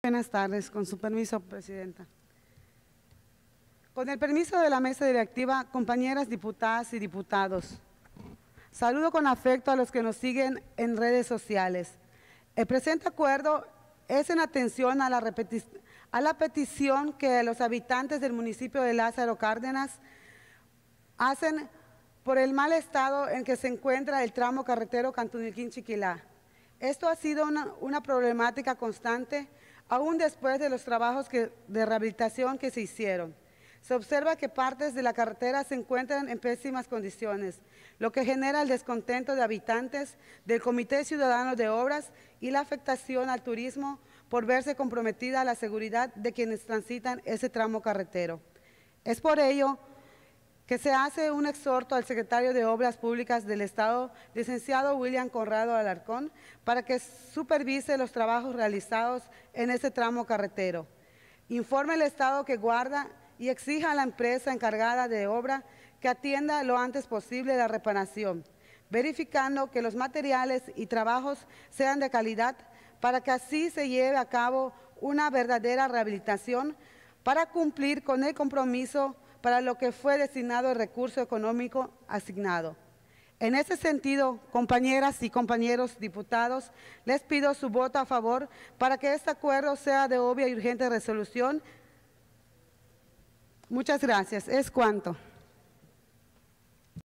Buenas tardes, con su permiso, Presidenta. Con el permiso de la mesa directiva, compañeras diputadas y diputados, saludo con afecto a los que nos siguen en redes sociales. El presente acuerdo es en atención a la, petición que los habitantes del municipio de Lázaro Cárdenas hacen por el mal estado en que se encuentra el tramo carretero Cantunilquín-Chiquilá. Esto ha sido una problemática constante aún después de los trabajos de rehabilitación que se hicieron. Se observa que partes de la carretera se encuentran en pésimas condiciones, lo que genera el descontento de habitantes, del Comité Ciudadano de Obras y la afectación al turismo por verse comprometida la seguridad de quienes transitan ese tramo carretero. Es por ello que se hace un exhorto al secretario de Obras Públicas del Estado, licenciado William Corrado Alarcón, para que supervise los trabajos realizados en ese tramo carretero. Informe al Estado que guarda y exija a la empresa encargada de obra que atienda lo antes posible la reparación, verificando que los materiales y trabajos sean de calidad para que así se lleve a cabo una verdadera rehabilitación para cumplir con el compromiso para lo que fue designado el recurso económico asignado. En ese sentido, compañeras y compañeros diputados, les pido su voto a favor para que este acuerdo sea de obvia y urgente resolución. Muchas gracias. Es cuanto.